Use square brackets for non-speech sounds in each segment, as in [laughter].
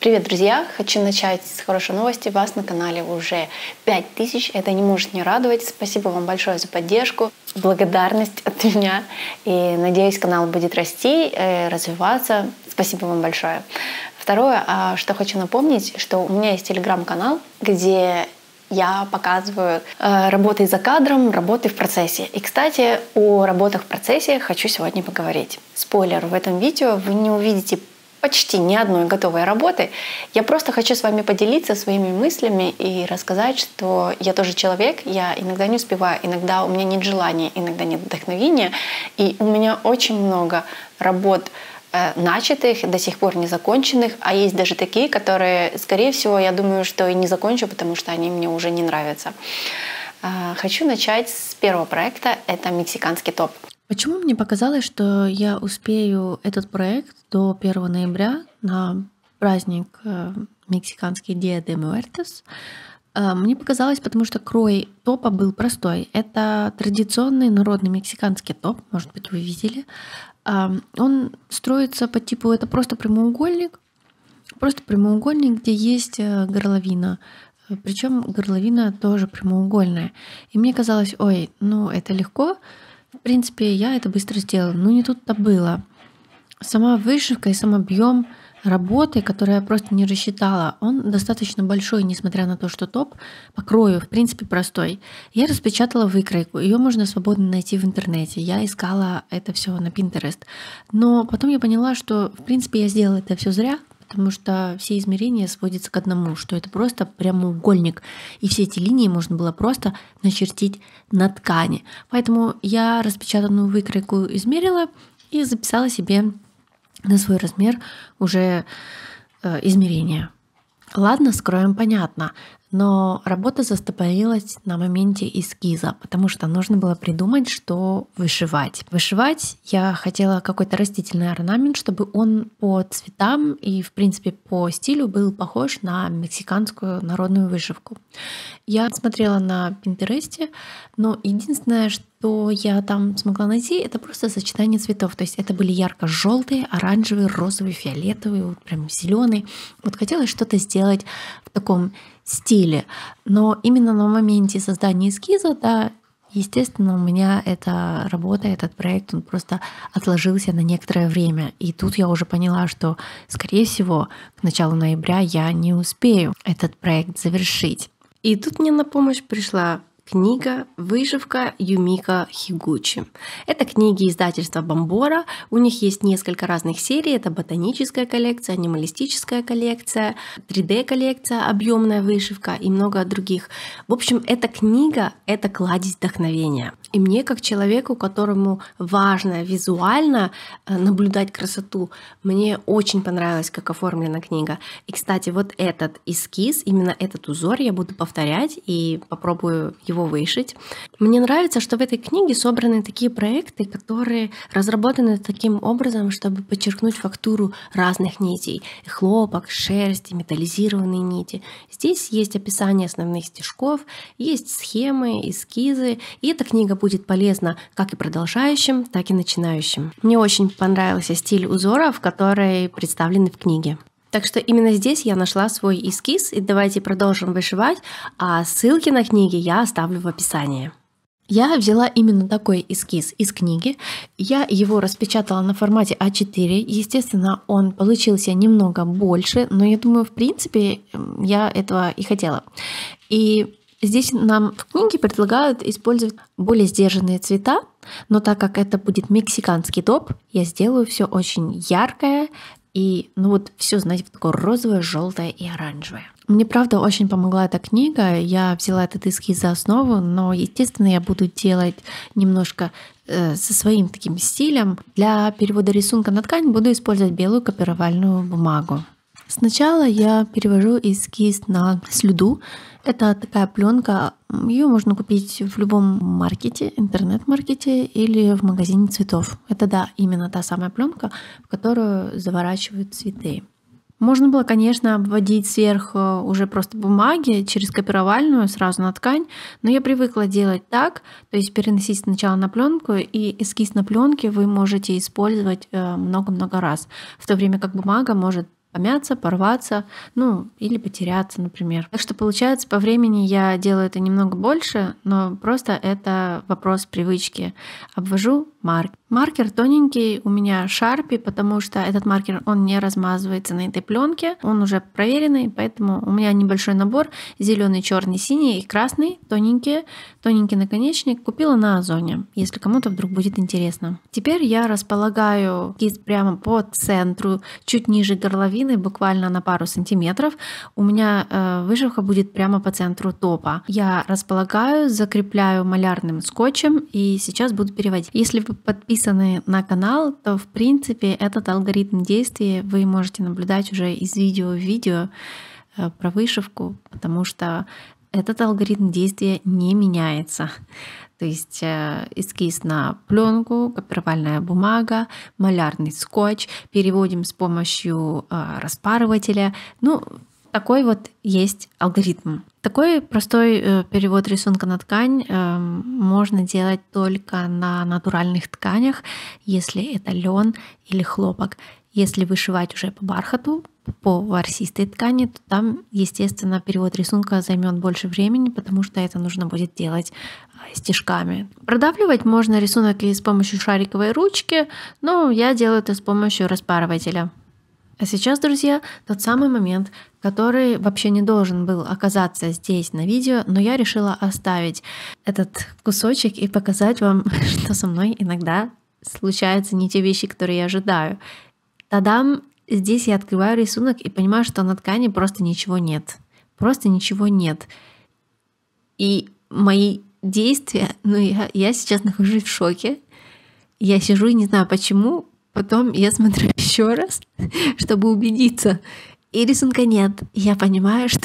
Привет, друзья! Хочу начать с хорошей новости. Вас на канале уже 5000. Это не может не радовать. Спасибо вам большое за поддержку, благодарность от меня. И надеюсь, канал будет расти, э, развиваться. Спасибо вам большое. Второе, а, что хочу напомнить, что у меня есть телеграм-канал, где я показываю э, работы за кадром, работы в процессе. И, кстати, о работах в процессе хочу сегодня поговорить. Спойлер, в этом видео вы не увидите почти ни одной готовой работы. Я просто хочу с вами поделиться своими мыслями и рассказать, что я тоже человек, я иногда не успеваю, иногда у меня нет желания, иногда нет вдохновения, и у меня очень много работ, э, начатых, до сих пор незаконченных, а есть даже такие, которые, скорее всего, я думаю, что и не закончу, потому что они мне уже не нравятся. Э, хочу начать с первого проекта, это мексиканский топ. Почему мне показалось, что я успею этот проект до 1 ноября на праздник э, мексиканский Dia de Muertos? Э, мне показалось, потому что крой топа был простой. Это традиционный народный мексиканский топ, может быть, вы видели. Э, он строится по типу, это просто прямоугольник, просто прямоугольник, где есть горловина, причем горловина тоже прямоугольная. И мне казалось, ой, ну это легко, в принципе, я это быстро сделала, но не тут-то было. Сама вышивка и сам объем работы, который я просто не рассчитала, он достаточно большой, несмотря на то, что топ по крою, в принципе, простой. Я распечатала выкройку, ее можно свободно найти в интернете. Я искала это все на Pinterest. Но потом я поняла, что, в принципе, я сделала это все зря, потому что все измерения сводятся к одному, что это просто прямоугольник, и все эти линии можно было просто начертить на ткани. Поэтому я распечатанную выкройку измерила и записала себе на свой размер уже э, измерение. Ладно, скроем понятно, но работа застопорилась на моменте эскиза, потому что нужно было придумать, что вышивать. Вышивать я хотела какой-то растительный орнамент, чтобы он по цветам и, в принципе, по стилю был похож на мексиканскую народную вышивку. Я смотрела на Пинтересте, но единственное, что я там смогла найти, это просто сочетание цветов. То есть это были ярко-желтые, оранжевые, розовые, фиолетовые, вот прям зеленые. Вот хотелось что-то сделать в таком стиле. Но именно на моменте создания эскиза, да, естественно, у меня эта работа, этот проект, он просто отложился на некоторое время. И тут я уже поняла, что, скорее всего, к началу ноября я не успею этот проект завершить. И тут мне на помощь пришла Книга «Выживка» Юмика Хигучи. Это книги издательства Бомбора. У них есть несколько разных серий. Это ботаническая коллекция, анималистическая коллекция, 3D-коллекция, объемная вышивка и много других. В общем, эта книга — это кладезь вдохновения. И мне, как человеку, которому важно визуально э, наблюдать красоту, мне очень понравилось, как оформлена книга. И, кстати, вот этот эскиз, именно этот узор я буду повторять и попробую его вышить. Мне нравится, что в этой книге собраны такие проекты, которые разработаны таким образом, чтобы подчеркнуть фактуру разных нитей. И хлопок, шерсть, и металлизированные нити. Здесь есть описание основных стежков, есть схемы, эскизы. И эта книга будет полезна как и продолжающим, так и начинающим. Мне очень понравился стиль узоров, которые представлены в книге. Так что именно здесь я нашла свой эскиз, и давайте продолжим вышивать, а ссылки на книги я оставлю в описании. Я взяла именно такой эскиз из книги. Я его распечатала на формате А4. Естественно, он получился немного больше, но я думаю, в принципе, я этого и хотела. И Здесь нам в книге предлагают использовать более сдержанные цвета, но так как это будет мексиканский топ, я сделаю все очень яркое, и, ну вот, все, знаете, такое розовое, желтое и оранжевое. Мне, правда, очень помогла эта книга. Я взяла этот эскиз за основу, но, естественно, я буду делать немножко э, со своим таким стилем. Для перевода рисунка на ткань буду использовать белую копировальную бумагу. Сначала я перевожу эскиз на слюду, это такая пленка, ее можно купить в любом маркете, интернет-маркете или в магазине цветов. Это да, именно та самая пленка, в которую заворачивают цветы. Можно было, конечно, обводить сверх э, уже просто бумаги через копировальную сразу на ткань, но я привыкла делать так, то есть переносить сначала на пленку, и эскиз на пленке вы можете использовать э, много-много раз, в то время как бумага может помяться, порваться, ну, или потеряться, например. Так что получается, по времени я делаю это немного больше, но просто это вопрос привычки. Обвожу маркер. Маркер тоненький у меня Sharpie, потому что этот маркер, он не размазывается на этой пленке, он уже проверенный, поэтому у меня небольшой набор, зеленый, черный, синий и красный, тоненькие, тоненький наконечник, купила на Озоне, если кому-то вдруг будет интересно. Теперь я располагаю кисть прямо по центру, чуть ниже горловины, половиной, буквально на пару сантиметров, у меня э, выжимка будет прямо по центру топа. Я располагаю, закрепляю малярным скотчем и сейчас буду переводить. Если вы подписаны на канал, то в принципе этот алгоритм действий вы можете наблюдать уже из видео в видео э, про вышивку, потому что этот алгоритм действия не меняется. То есть э, эскиз на пленку, копировальная бумага, малярный скотч, переводим с помощью э, распарывателя. Ну, такой вот есть алгоритм. Такой простой э, перевод рисунка на ткань можно делать только на натуральных тканях, если это лен или хлопок. Если вышивать уже по бархату, по ворсистой ткани, то там, естественно, перевод рисунка займет больше времени, потому что это нужно будет делать э, стежками. Продавливать можно рисунок и с помощью шариковой ручки, но я делаю это с помощью распарывателя. А сейчас, друзья, тот самый момент, который вообще не должен был оказаться здесь на видео, но я решила оставить этот кусочек и показать вам, [laughs] что со мной иногда случаются не те вещи, которые я ожидаю. Тадам, здесь я открываю рисунок и понимаю, что на ткани просто ничего нет. Просто ничего нет. И мои действия, [laughs] ну я, я сейчас нахожусь в шоке. Я сижу и не знаю почему. Потом я смотрю [laughs] еще раз, [laughs] чтобы убедиться. И рисунка нет. Я понимаю, что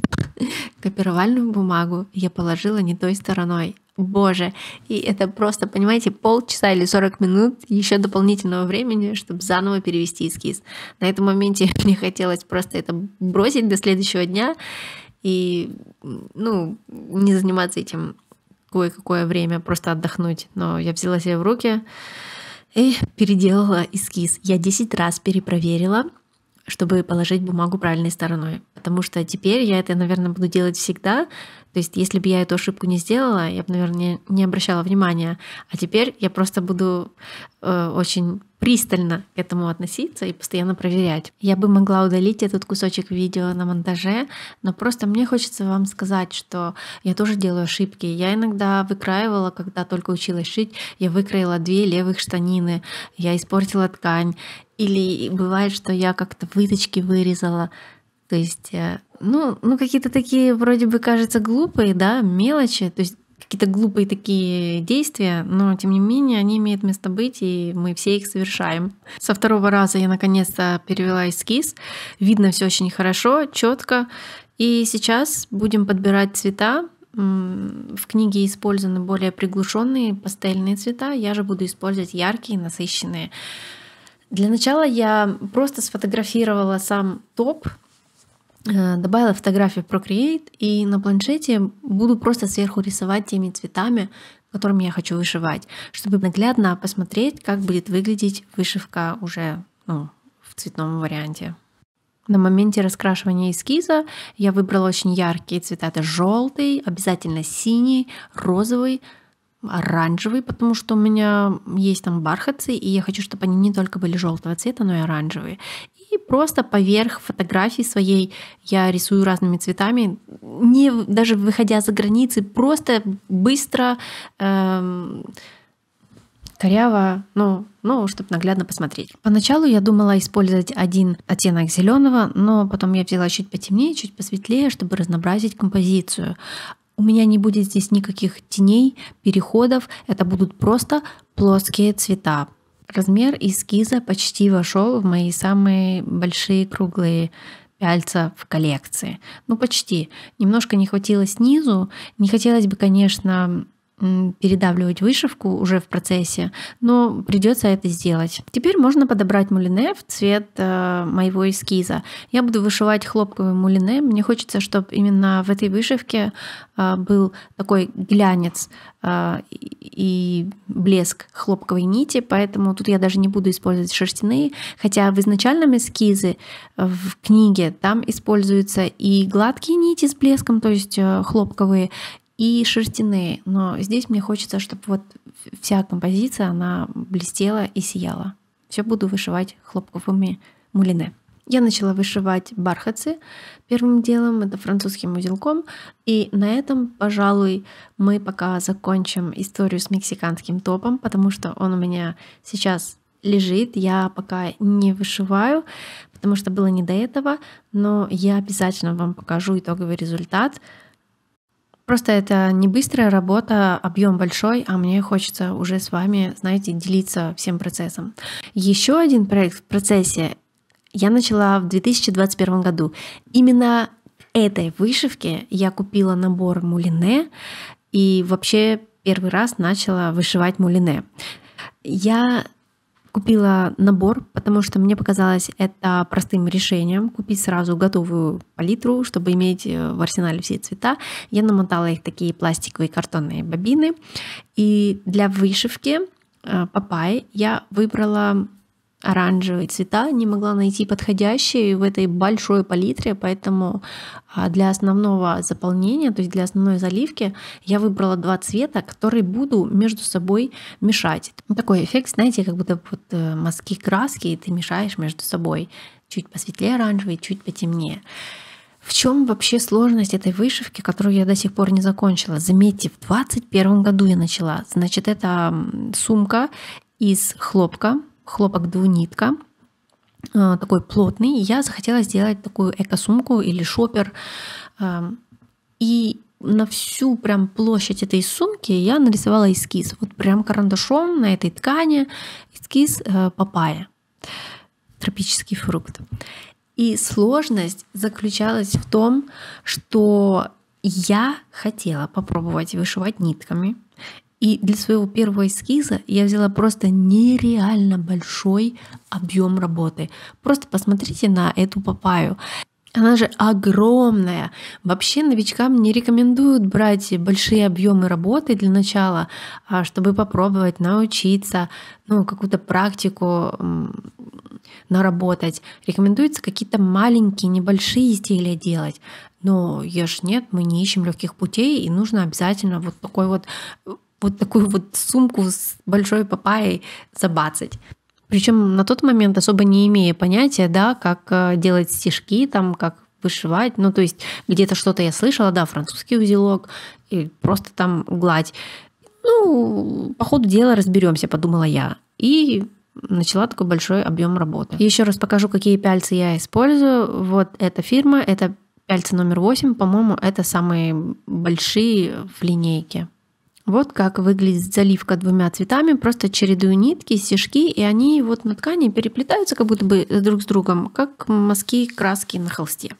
копировальную бумагу я положила не той стороной. Боже, и это просто, понимаете, полчаса или 40 минут еще дополнительного времени, чтобы заново перевести эскиз. На этом моменте [laughs] мне хотелось просто это бросить до следующего дня и, ну, не заниматься этим кое-какое время, просто отдохнуть. Но я взяла себя в руки и переделала эскиз. Я 10 раз перепроверила, чтобы положить бумагу правильной стороной. Потому что теперь я это, наверное, буду делать всегда. То есть, если бы я эту ошибку не сделала, я бы, наверное, не обращала внимания. А теперь я просто буду э, очень пристально к этому относиться и постоянно проверять. Я бы могла удалить этот кусочек видео на монтаже, но просто мне хочется вам сказать, что я тоже делаю ошибки. Я иногда выкраивала, когда только училась шить, я выкроила две левых штанины, я испортила ткань, или бывает, что я как-то выточки вырезала. То есть, э, ну, ну какие-то такие вроде бы кажется глупые, да, мелочи. То есть какие-то глупые такие действия, но тем не менее они имеют место быть, и мы все их совершаем. Со второго раза я наконец-то перевела эскиз. Видно все очень хорошо, четко. И сейчас будем подбирать цвета. В книге использованы более приглушенные пастельные цвета. Я же буду использовать яркие, насыщенные. Для начала я просто сфотографировала сам топ, э, добавила фотографию в Procreate и на планшете буду просто сверху рисовать теми цветами, которыми я хочу вышивать, чтобы наглядно посмотреть, как будет выглядеть вышивка уже ну, в цветном варианте. На моменте раскрашивания эскиза я выбрала очень яркие цвета. Это желтый, обязательно синий, розовый, оранжевый, потому что у меня есть там бархатцы, и я хочу, чтобы они не только были желтого цвета, но и оранжевые. И просто поверх фотографии своей я рисую разными цветами, не даже выходя за границы, просто быстро, эм, коряво, ну, ну, чтобы наглядно посмотреть. Поначалу я думала использовать один оттенок зеленого, но потом я взяла чуть потемнее, чуть посветлее, чтобы разнообразить композицию. У меня не будет здесь никаких теней, переходов, это будут просто плоские цвета. Размер эскиза почти вошел в мои самые большие круглые пяльца в коллекции. Ну, почти. Немножко не хватило снизу. Не хотелось бы, конечно, передавливать вышивку уже в процессе, но придется это сделать. Теперь можно подобрать мулине в цвет э, моего эскиза. Я буду вышивать хлопковый мулине. Мне хочется, чтобы именно в этой вышивке э, был такой глянец э, и блеск хлопковой нити, поэтому тут я даже не буду использовать шерстяные, хотя в изначальном эскизе в книге там используются и гладкие нити с блеском, то есть хлопковые, и шерстяные. Но здесь мне хочется, чтобы вот вся композиция, она блестела и сияла. Все буду вышивать хлопковыми мулине. Я начала вышивать бархатцы первым делом, это французским узелком. И на этом, пожалуй, мы пока закончим историю с мексиканским топом, потому что он у меня сейчас лежит, я пока не вышиваю, потому что было не до этого, но я обязательно вам покажу итоговый результат, Просто это не быстрая работа, объем большой, а мне хочется уже с вами, знаете, делиться всем процессом. Еще один проект в процессе я начала в 2021 году. Именно этой вышивки я купила набор мулине и вообще первый раз начала вышивать мулине. Я Купила набор, потому что мне показалось это простым решением. Купить сразу готовую палитру, чтобы иметь э, в арсенале все цвета. Я намотала их такие пластиковые картонные бобины. И для вышивки э, папай я выбрала оранжевые цвета, не могла найти подходящие в этой большой палитре, поэтому а, для основного заполнения, то есть для основной заливки, я выбрала два цвета, которые буду между собой мешать. Ну, такой эффект, знаете, как будто вот э, мазки краски, и ты мешаешь между собой. Чуть посветлее оранжевый, чуть потемнее. В чем вообще сложность этой вышивки, которую я до сих пор не закончила? Заметьте, в 2021 году я начала. Значит, это сумка из хлопка, хлопок двунитка, э, такой плотный. Я захотела сделать такую эко-сумку или шопер. Эм, и на всю прям площадь этой сумки я нарисовала эскиз. Вот прям карандашом на этой ткани эскиз э, папая, тропический фрукт. И сложность заключалась в том, что я хотела попробовать вышивать нитками, и для своего первого эскиза я взяла просто нереально большой объем работы. Просто посмотрите на эту папаю. Она же огромная. Вообще новичкам не рекомендуют брать большие объемы работы для начала, а чтобы попробовать научиться, ну, какую-то практику наработать. Рекомендуется какие-то маленькие, небольшие изделия делать. Но ешь нет, мы не ищем легких путей, и нужно обязательно вот такой вот э, вот такую вот сумку с большой папайей забацать. Причем на тот момент, особо не имея понятия, да, как э, делать стежки, там, как вышивать. Ну, то есть где-то что-то я слышала, да, французский узелок, и просто там гладь. Ну, по ходу дела разберемся, подумала я. И начала такой большой объем работы. Еще раз покажу, какие пяльцы я использую. Вот эта фирма, это пяльцы номер 8, по-моему, это самые большие в линейке. Вот как выглядит заливка двумя цветами. Просто чередую нитки, стежки, и они вот на ткани переплетаются как будто бы друг с другом, как мазки краски на холсте.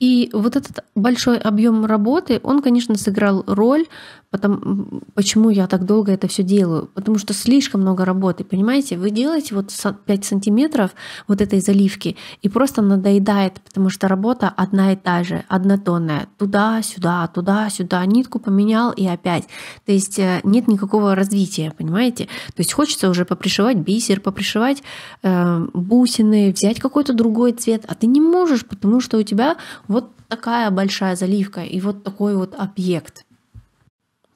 И вот этот большой объем работы, он, конечно, сыграл роль, Потом почему я так долго это все делаю. Потому что слишком много работы, понимаете? Вы делаете вот 5 сантиметров вот этой заливки, и просто надоедает, потому что работа одна и та же, однотонная. Туда-сюда, туда-сюда, нитку поменял и опять. То есть э, нет никакого развития, понимаете? То есть хочется уже попришивать бисер, попришивать э, бусины, взять какой-то другой цвет, а ты не можешь, потому что у тебя вот такая большая заливка и вот такой вот объект.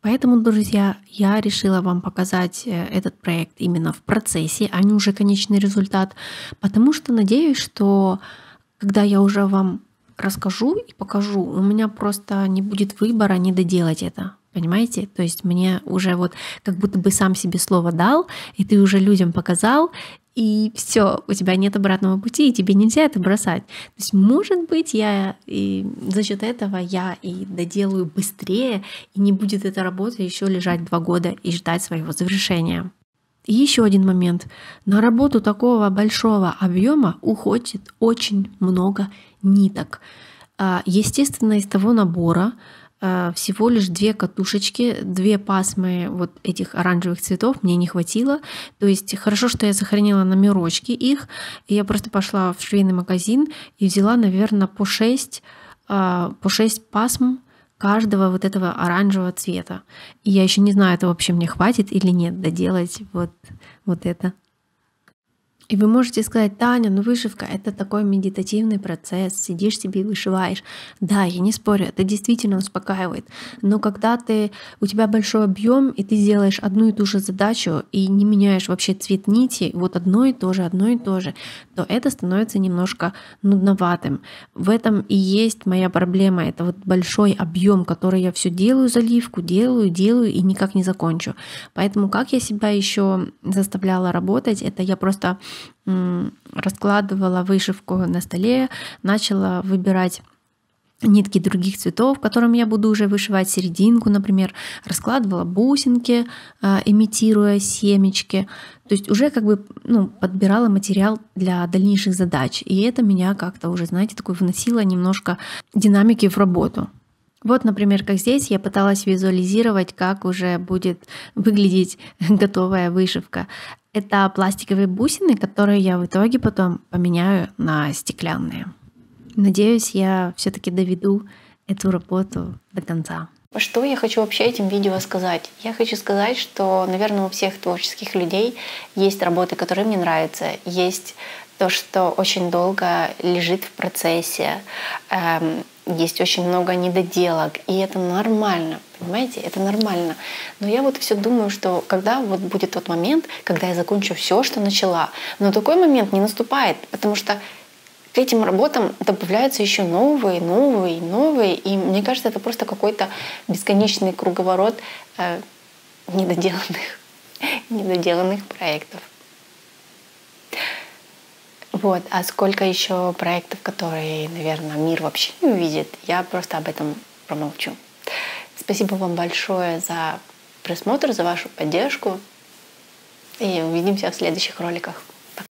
Поэтому, друзья, я решила вам показать э, этот проект именно в процессе, а не уже конечный результат, потому что надеюсь, что когда я уже вам расскажу и покажу, у меня просто не будет выбора не доделать это. Понимаете? То есть мне уже вот как будто бы сам себе слово дал, и ты уже людям показал, и все, у тебя нет обратного пути, и тебе нельзя это бросать. То есть, может быть, я и за счет этого я и доделаю быстрее, и не будет эта работа еще лежать два года и ждать своего завершения. И еще один момент. На работу такого большого объема уходит очень много ниток. А, естественно, из того набора, а, всего лишь две катушечки, две пасмы вот этих оранжевых цветов мне не хватило. То есть хорошо, что я сохранила номерочки их. И я просто пошла в швейный магазин и взяла, наверное, по 6, а, по 6 пасм каждого вот этого оранжевого цвета. И я еще не знаю, это вообще мне хватит или нет доделать вот, вот это. И вы можете сказать, Таня, ну вышивка это такой медитативный процесс, сидишь себе и вышиваешь. Да, я не спорю, это действительно успокаивает. Но когда ты, у тебя большой объем, и ты делаешь одну и ту же задачу, и не меняешь вообще цвет нити, вот одно и то же, одно и то же, то это становится немножко нудноватым. В этом и есть моя проблема, это вот большой объем, который я все делаю заливку, делаю, делаю и никак не закончу. Поэтому как я себя еще заставляла работать, это я просто раскладывала вышивку на столе, начала выбирать нитки других цветов, которым я буду уже вышивать серединку, например, раскладывала бусинки, а, имитируя семечки. То есть уже как бы ну, подбирала материал для дальнейших задач. И это меня как-то уже, знаете, такое вносило немножко динамики в работу. Вот, например, как здесь я пыталась визуализировать, как уже будет выглядеть [laughs] готовая вышивка. Это пластиковые бусины, которые я в итоге потом поменяю на стеклянные. Надеюсь, я все-таки доведу эту работу до конца. Что я хочу вообще этим видео сказать? Я хочу сказать, что, наверное, у всех творческих людей есть работы, которые мне нравятся, есть то, что очень долго лежит в процессе, эм, есть очень много недоделок, и это нормально, понимаете, это нормально. Но я вот все думаю, что когда вот будет тот момент, когда я закончу все, что начала, но такой момент не наступает, потому что к этим работам добавляются еще новые, новые, новые, и мне кажется, это просто какой-то бесконечный круговорот э, недоделанных, [laughs] недоделанных проектов. Вот. А сколько еще проектов, которые, наверное, мир вообще не увидит, я просто об этом промолчу. Спасибо вам большое за просмотр, за вашу поддержку. И увидимся в следующих роликах.